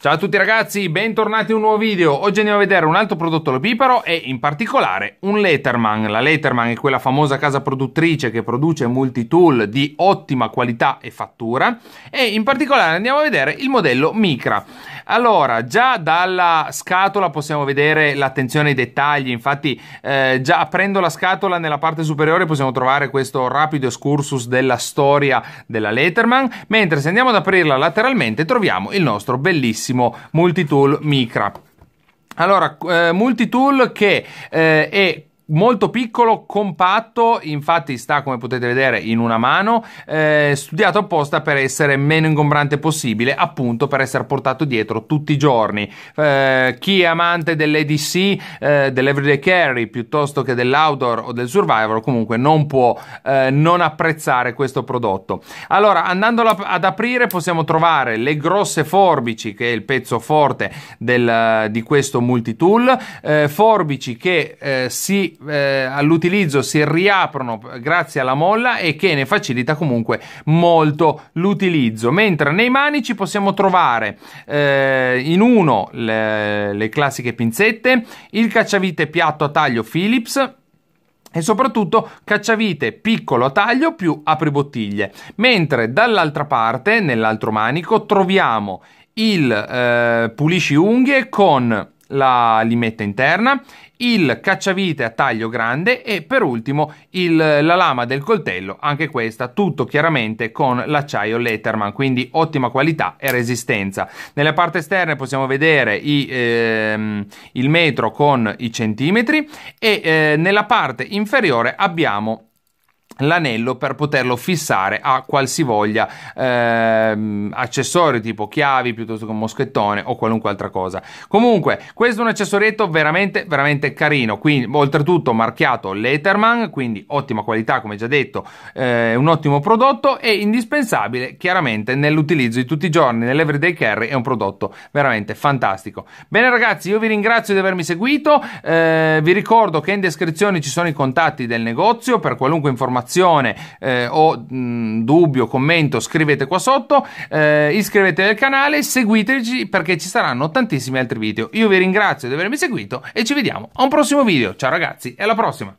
Ciao a tutti ragazzi, bentornati in un nuovo video. Oggi andiamo a vedere un altro prodotto lopiparo e in particolare un Letterman. La Letterman è quella famosa casa produttrice che produce multi-tool di ottima qualità e fattura e in particolare andiamo a vedere il modello Micra. Allora, già dalla scatola possiamo vedere l'attenzione ai dettagli, infatti eh, già aprendo la scatola nella parte superiore possiamo trovare questo rapido excursus della storia della Letterman, mentre se andiamo ad aprirla lateralmente troviamo il nostro bellissimo multitool Micra. Allora, eh, multitool che eh, è molto piccolo, compatto, infatti sta come potete vedere in una mano, eh, studiato apposta per essere meno ingombrante possibile, appunto per essere portato dietro tutti i giorni. Eh, chi è amante dell'ADC, eh, dell'Everyday Carry piuttosto che dell'Outdoor o del Survivor comunque non può eh, non apprezzare questo prodotto. Allora, andandolo ad aprire possiamo trovare le grosse forbici, che è il pezzo forte del, di questo multitool, eh, forbici che eh, si eh, all'utilizzo si riaprono eh, grazie alla molla e che ne facilita comunque molto l'utilizzo. Mentre nei manici possiamo trovare eh, in uno le, le classiche pinzette, il cacciavite piatto a taglio Philips, e soprattutto cacciavite piccolo a taglio più apribottiglie, mentre dall'altra parte, nell'altro manico, troviamo il eh, pulisci unghie con la limetta interna, il cacciavite a taglio grande e per ultimo il, la lama del coltello, anche questa tutto chiaramente con l'acciaio Letterman, quindi ottima qualità e resistenza. Nelle parti esterne possiamo vedere i, ehm, il metro con i centimetri e eh, nella parte inferiore abbiamo l'anello per poterlo fissare a qualsivoglia ehm, accessorio tipo chiavi piuttosto che un moschettone o qualunque altra cosa comunque questo è un accessorietto veramente veramente carino quindi oltretutto marchiato Letterman quindi ottima qualità come già detto eh, un ottimo prodotto e indispensabile chiaramente nell'utilizzo di tutti i giorni nell'everyday carry è un prodotto veramente fantastico bene ragazzi io vi ringrazio di avermi seguito eh, vi ricordo che in descrizione ci sono i contatti del negozio per qualunque informazione osservazione eh, o mh, mm, dubbio, commento, scrivete qua sotto, eh, iscrivetevi al canale, seguiteci perché ci saranno tantissimi altri video. Io vi ringrazio di avermi seguito e ci vediamo a un prossimo video. Ciao ragazzi e alla prossima!